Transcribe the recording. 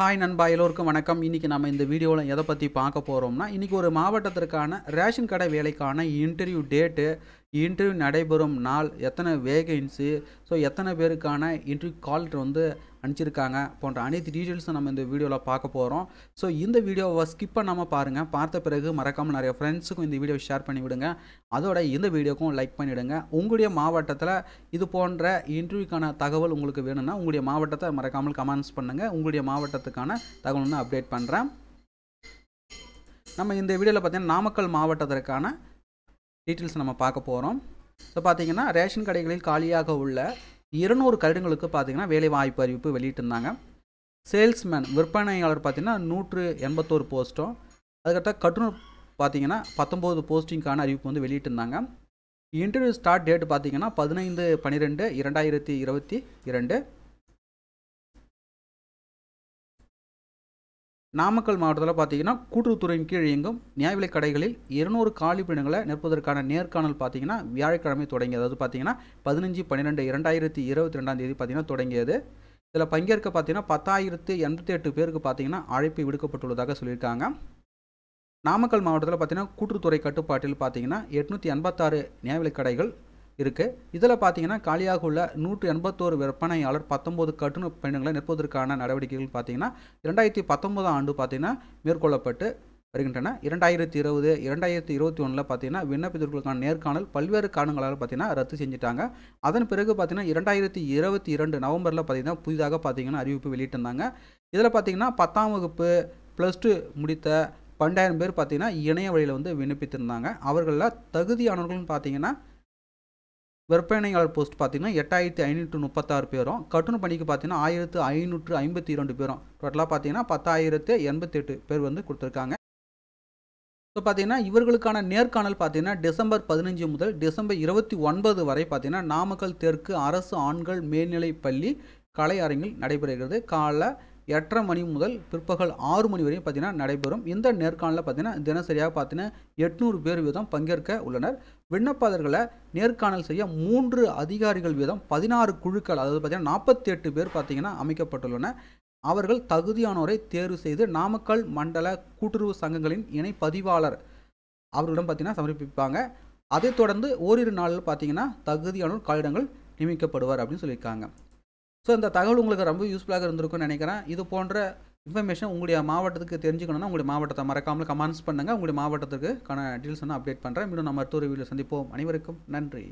hi நண்பா எல்லோருக்கும் வணக்கம் இன்றைக்கி நம்ம இந்த வீடியோவில் எதை பற்றி பார்க்க போகிறோம்னா இன்றைக்கி ஒரு மாவட்டத்திற்கான ரேஷன் கடை வேலைக்கான இன்டர்வியூ டேட்டு இன்டர்வியூ நடைபெறும் நாள் எத்தனை வேகன்ஸு ஸோ எத்தனை பேருக்கான இன்டர்வியூ கால் வந்து அனுப்பிச்சிருக்காங்க போன்ற அனைத்து டீட்டெயில்ஸும் நம்ம இந்த வீடியோவில் பார்க்க போகிறோம் ஸோ இந்த வீடியோவை ஸ்கிப் பண்ணாமல் பாருங்கள் பார்த்த பிறகு மறக்காமல் நிறைய ஃப்ரெண்ட்ஸுக்கும் இந்த வீடியோ ஷேர் பண்ணிவிடுங்க அதோட இந்த வீடியோக்கும் லைக் பண்ணிவிடுங்க உங்களுடைய மாவட்டத்தில் இது போன்ற இன்டர்வியூக்கான தகவல் உங்களுக்கு வேணும்னா உங்களுடைய மாவட்டத்தை மறக்காமல் கமெண்ட்ஸ் பண்ணுங்கள் உங்களுடைய மாவட்டத்துக்கான தகவல் அப்டேட் பண்ணுறேன் நம்ம இந்த வீடியோவில் பார்த்தீங்கன்னா நாமக்கல் மாவட்டத்திற்கான டீட்டெயில்ஸ் நம்ம பார்க்க போகிறோம் ஸோ பார்த்தீங்கன்னா ரேஷன் கடைகளில் காலியாக உள்ள இருநூறு கருடங்களுக்கு பார்த்தீங்கன்னா வேலை வாய்ப்பு அறிவிப்பு வெளியிட்டிருந்தாங்க சேல்ஸ்மேன் விற்பனையாளர் பார்த்திங்கன்னா நூற்று எண்பத்தோரு போஸ்ட்டும் அதுக்கடுத்த கட்டுநர் பார்த்திங்கன்னா பத்தொம்போது போஸ்டிங்கான அறிவிப்பு வந்து வெளியிட்டிருந்தாங்க இன்டர்வியூ ஸ்டார்ட் டேட் பார்த்தீங்கன்னா பதினைந்து பன்னிரெண்டு இரண்டாயிரத்தி இருபத்தி இரண்டு நாமக்கல் மாவட்டத்தில் பார்த்தீங்கன்னா கூட்டுறவுத்துறையின் கீழ் இயங்கும் நியாய விலை கடைகளில் இருநூறு காலிப்பிடங்களை நிற்பதற்கான நேர்காணல் பார்த்தீங்கன்னா வியாழக்கிழமை தொடங்கி அதாவது பார்த்தீங்கன்னா பதினஞ்சு பன்னிரெண்டு இரண்டாயிரத்தி இருபத்தி ரெண்டாம் தேதி பார்த்தீங்கன்னா தொடங்கியது இதில் பங்கேற்க பார்த்தீங்கன்னா பத்தாயிரத்து எண்பத்தி எட்டு பேருக்கு பார்த்தீங்கன்னா அழைப்பு விடுக்கப்பட்டுள்ளதாக சொல்லியிருக்காங்க நாமக்கல் மாவட்டத்தில் பார்த்தீங்கன்னா கூட்டுறவுத்துறை கட்டுப்பாட்டில் பார்த்தீங்கன்னா எட்நூற்றி எண்பத்தாறு நியாய விலை கடைகள் இருக்குது இதில் பார்த்தீங்கன்னா காலியாக உள்ள நூற்றி எண்பத்தோரு விற்பனையாளர் பத்தொம்போது கட்டண பயணங்களை நிற்பதற்கான நடவடிக்கைகள் பார்த்தீங்கன்னா இரண்டாயிரத்தி பத்தொம்போதாம் ஆண்டு பார்த்தீங்கன்னா மேற்கொள்ளப்பட்டு வருகின்றன இரண்டாயிரத்தி இருபது இரண்டாயிரத்தி இருபத்தி ஒன்றில் பார்த்தீங்கன்னா விண்ணப்பித்தவர்களுக்கான நேர்காணல் பல்வேறு காரணங்களால் பார்த்தீங்கன்னா ரத்து செஞ்சுட்டாங்க அதன் பிறகு பார்த்தீங்கன்னா இரண்டாயிரத்தி இருபத்தி இரண்டு நவம்பரில் பார்த்தீங்கன்னா புதிதாக பார்த்தீங்கன்னா அறிவிப்பு வெளியிட்டிருந்தாங்க இதில் பார்த்தீங்கன்னா பத்தாம் வகுப்பு ப்ளஸ் டூ முடித்த பன்னெண்டாயிரம் பேர் பார்த்தீங்கன்னா இணைய வழியில் வந்து விண்ணப்பித்திருந்தாங்க அவர்களில் தகுதியானவர்கள்னு பார்த்தீங்கன்னா விற்பனையாளர் போஸ்ட் பார்த்தீங்கன்னா எட்டாயிரத்தி ஐநூற்று முப்பத்தாறு பேரும் கட்டுன பணிக்கு பார்த்தீங்கன்னா ஆயிரத்து ஐநூற்று ஐம்பத்தி இரண்டு பேரும் டோட்டலாக பார்த்தீங்கன்னா பத்தாயிரத்து எண்பத்தெட்டு பேர் வந்து கொடுத்துருக்காங்க ஸோ பார்த்தீங்கன்னா இவர்களுக்கான நேர்காணல் பார்த்தீங்கன்னா டிசம்பர் பதினஞ்சு முதல் டிசம்பர் இருபத்தி ஒன்பது வரை பார்த்தீங்கன்னா நாமக்கல் தெற்கு அரசு ஆண்கள் மேல்நிலைப் பள்ளி கலை அரங்கில் நடைபெறுகிறது காலை எட்டரை மணி முதல் பிற்பகல் ஆறு மணி வரையும் பார்த்தீங்கன்னா நடைபெறும் இந்த நேர்காணலில் பார்த்தீங்கன்னா தினசரியாக பார்த்தீங்கன்னா எட்நூறு பேர் வீதம் பங்கேற்க உள்ளனர் விண்ணப்பதர்களை நேர்காணல் செய்ய மூன்று அதிகாரிகள் வீதம் பதினாறு குழுக்கள் அதாவது பார்த்தீங்கன்னா நாற்பத்தி எட்டு பேர் பார்த்தீங்கன்னா அமைக்கப்பட்டுள்ளன அவர்கள் தகுதியானோரை தேர்வு செய்து நாமக்கல் மண்டல கூட்டுறவு சங்கங்களின் இணை பதிவாளர் அவர்களிடம் பார்த்தீங்கன்னா சமர்ப்பிப்பாங்க அதைத் தொடர்ந்து ஓரிரு நாளில் பார்த்தீங்கன்னா தகுதியானோர் காலிடங்கள் நியமிக்கப்படுவார் அப்படின்னு சொல்லியிருக்காங்க ஸோ இந்த தகவல் உங்களுக்கு ரொம்ப யூஸ்ஃபுல்லாக இருந்திருக்கும்னு நினைக்கிறேன் இது போன்ற இன்ஃபர்மேஷன் உங்களுடைய மாவட்டத்துக்கு தெரிஞ்சுக்கணும்னா உங்களுடைய மாவட்டத்தை மறக்காமல் கமெண்ட்ஸ் பண்ணுங்கள் உங்களுடைய மாவட்டத்துக்கு கன டீல்ஸ் வந்து அப்டேட் பண்ணுறேன் மீண்டும் நம்ம மருத்துவ வீடியோ சந்திப்போம் அனைவருக்கும் நன்றி